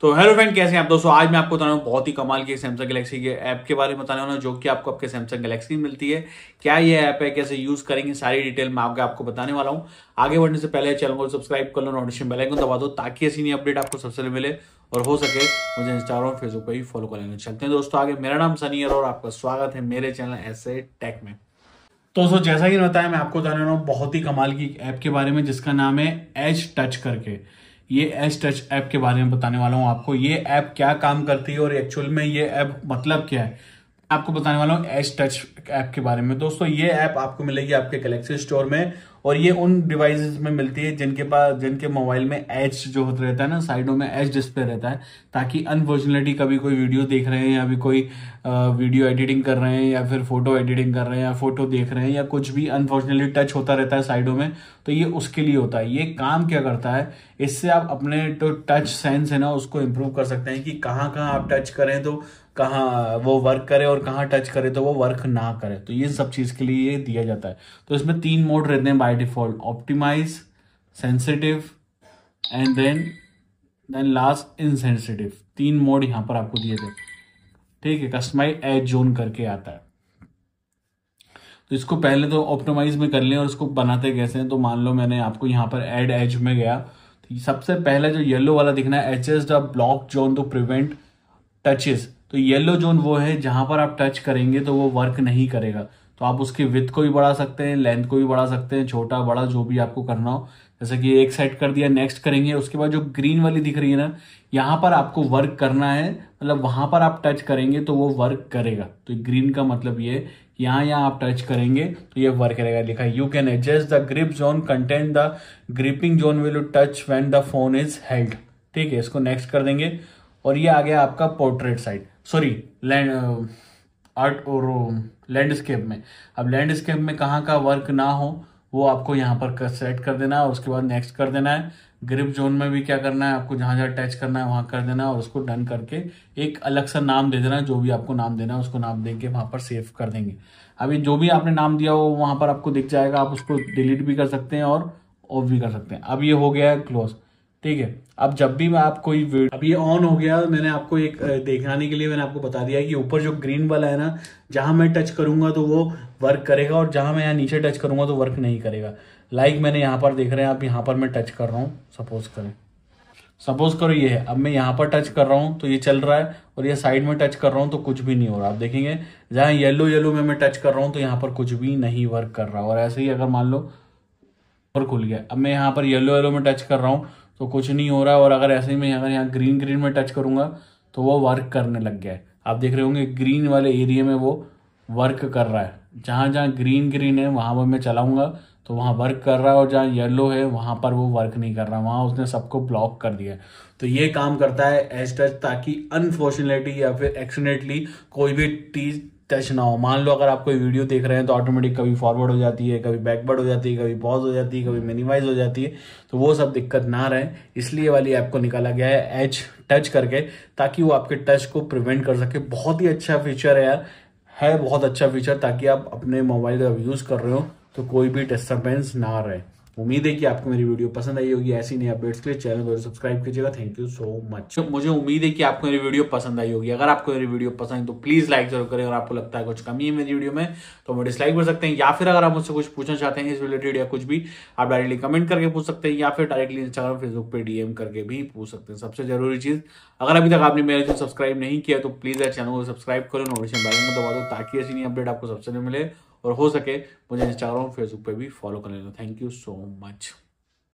तो hello friend कैसे हैं आप दोस्तों आज मैं आपको बताने वाला बहुत ही कमाल की सैमसंग गैलेक्सी के ऐप के बारे में बताने वाला हूँ जो कि आपको आपके सैमसंग गैलेक्सी में मिलती है क्या ये ऐप है कैसे यूज करेंगे सारी डिटेल मैं आपके आपको बताने वाला हूँ आगे बढ़ने से पहले चैनल को सब्सक्राइब कर लो नोटिफिकेशन बेल आइकन दबा दो ताकि ऐसी नई अपडेट आपको सबसे पहले मिले और हो सके मुझे इंस्टाग्राम फेसबुक पर ही फॉलो कर लेना चलते हैं दोस्तों आगे मेरा नाम सनी और आपका स्वागत है मेरे चैनल एस टेक में तो दोस्तों जैसा कि बताया मैं आपको बताने वाला हूँ बहुत ही कमाल की ऐप के बारे में जिसका नाम है एच टच करके ये एच टच ऐप के बारे में बताने वाला हूँ आपको ये ऐप क्या काम करती है और एक्चुअल में ये ऐप मतलब क्या है आपको बताने वाला हूँ एच टच ऐप के बारे में दोस्तों ये ऐप आप आपको मिलेगी आपके गलेक्सी स्टोर में और ये उन डिवाइसेस में मिलती है जिनके पास जिनके मोबाइल में एच जो होता रहता है ना साइडों में एच डिस्प्ले रहता है ताकि अनफॉर्चुनेटली कभी कोई वीडियो देख रहे हैं या भी कोई वीडियो एडिटिंग कर रहे हैं या फिर फोटो एडिटिंग कर रहे हैं या फोटो देख रहे हैं या कुछ भी अनफॉर्चुनेटली टच होता रहता है साइडों में तो ये उसके लिए होता है ये काम क्या करता है इससे आप अपने जो तो टच सेंस है ना उसको इम्प्रूव कर सकते हैं कि कहाँ कहाँ आप टच करें तो कहाँ वो वर्क करे और कहाँ टच करे तो वो वर्क ना करे तो ये सब चीज़ के लिए ये दिया जाता है तो इसमें तीन मोड रहते हैं by default optimise sensitive and then then last insensitive तीन मोड यहाँ पर आपको दिए थे ठीक है कस्टमाइज एज जोन करके आता है तो इसको पहले तो ऑप्टोमाइज में कर लें और इसको बनाते कैसे हैं तो मान लो मैंने आपको यहाँ पर एड एज में गया तो सबसे पहले जो येलो वाला दिखना है H as the block zone to prevent touches तो येलो जोन वो है जहां पर आप टच करेंगे तो वो वर्क नहीं करेगा तो आप उसकी विथ को भी बढ़ा सकते हैं लेंथ को भी बढ़ा सकते हैं छोटा बड़ा जो भी आपको करना हो जैसे कि एक सेट कर दिया नेक्स्ट करेंगे उसके बाद जो ग्रीन वाली दिख रही है ना यहाँ पर आपको वर्क करना है मतलब वहां पर आप टच करेंगे तो वो वर्क करेगा तो ग्रीन का मतलब ये यहाँ यहाँ आप टच करेंगे तो ये वर्क करेगा लिखा you can adjust the grip zone content the gripping zone will touch when the phone is held ठीक है इसको नेक्स्ट कर देंगे और ये आ गया आपका portrait side sorry land art और लैंडस्केप में अब लैंडस्केप में कहाँ का वर्क ना हो वो आपको यहाँ पर कर, सेट कर देना है और उसके बाद नेक्स्ट कर देना है ग्रिप जोन में भी क्या करना है आपको जहाँ जहाँ अटैच करना है वहाँ कर देना है और उसको डन करके एक अलग सा नाम दे देना है जो भी आपको नाम देना है उसको नाम के वहाँ पर सेव कर देंगे अभी जो भी आपने नाम दिया हो वहाँ पर आपको दिख जाएगा आप उसको डिलीट भी कर सकते हैं और ऑफ भी कर सकते हैं अब ये हो गया है क्लोज़ ठीक है अब जब भी मैं आप कोई अब ये ऑन हो गया मैंने आपको एक दिखाने के लिए मैंने आपको बता दिया कि ऊपर जो ग्रीन वाला है ना जहां मैं टच करूंगा तो वो वर्क करेगा और जहां मैं यहाँ नीचे टच करूंगा तो वर्क नहीं करेगा लाइक like मैंने यहाँ पर देख रहे हैं आप यहाँ पर मैं टच कर रहा हूँ सपोज करें सपोज करो ये है अब मैं यहाँ पर टच कर रहा हूँ तो ये चल रहा है और ये साइड में टच कर रहा हूँ तो कुछ भी नहीं हो रहा आप देखेंगे जहाँ येलो येलो में मैं टच कर रहा हूँ तो यहाँ पर कुछ भी नहीं वर्क कर रहा और ऐसे ही अगर मान लो और खुल गया अब मैं यहाँ पर येलो येलो में टच कर रहा हूँ तो कुछ नहीं हो रहा और अगर ऐसे ही मैं अगर यहाँ ग्रीन ग्रीन में टच करूँगा तो वो वर्क करने लग गया है आप देख रहे होंगे ग्रीन वाले एरिया में वो वर्क कर रहा है जहाँ जहाँ ग्रीन ग्रीन है वहाँ पर मैं चलाऊँगा तो वहाँ वर्क कर रहा है और जहाँ येलो है वहाँ पर वो वर्क नहीं कर रहा वहाँ उसने सबको ब्लॉक कर दिया है तो ये काम करता है एज टच ताकि अनफॉर्चुनेटली या फिर एक्सीडेंटली कोई भी चीज़ टच ना हो मान लो अगर आप कोई वीडियो देख रहे हैं तो ऑटोमेटिक कभी फॉरवर्ड हो जाती है कभी बैकवर्ड हो जाती है कभी पॉज हो जाती है कभी मिनिमाइज हो जाती है तो वो सब दिक्कत ना रहे इसलिए वाली ऐप को निकाला गया है एच टच करके ताकि वो आपके टच को प्रिवेंट कर सके बहुत ही अच्छा फीचर है यार है बहुत अच्छा फीचर ताकि आप अपने मोबाइल का यूज़ कर रहे हो तो कोई भी डिस्टर्बेंस ना रहे उम्मीद है कि आपको मेरी वीडियो पसंद आई होगी ऐसी नई अपडेट्स के लिए चैनल को सब्सक्राइब कीजिएगा थैंक यू सो मच मुझे उम्मीद है कि आपको मेरी वीडियो पसंद आई होगी अगर आपको मेरी वीडियो पसंद है तो प्लीज लाइक जरूर करें अगर आपको लगता है कुछ कमी है मेरी वीडियो में तो हम डिसलाइक कर सकते हैं या फिर अगर आप मुझसे कुछ पूछना चाहते हैं इस रिलेटेड या कुछ भी आप डायरेक्टली कमेंट करके पूछ सकते हैं या फिर डायरेक्टली इंस्टाग्राम फेसबुक पर डीएम करके भी पूछ सकते हैं सबसे जरूरी चीज अगर अभी तक आपने मेरे चैनल सब्सक्राइब नहीं किया तो प्लीज चैनल को सब्सक्राइब करो नोटिफिकेशन बैलन में दबा दो ताकि ऐसी नई अपडेट आपको सबसे मिले और हो सके मुझे इंस्टाग्राम फेसबुक पे भी फॉलो कर लेना थैंक यू सो मच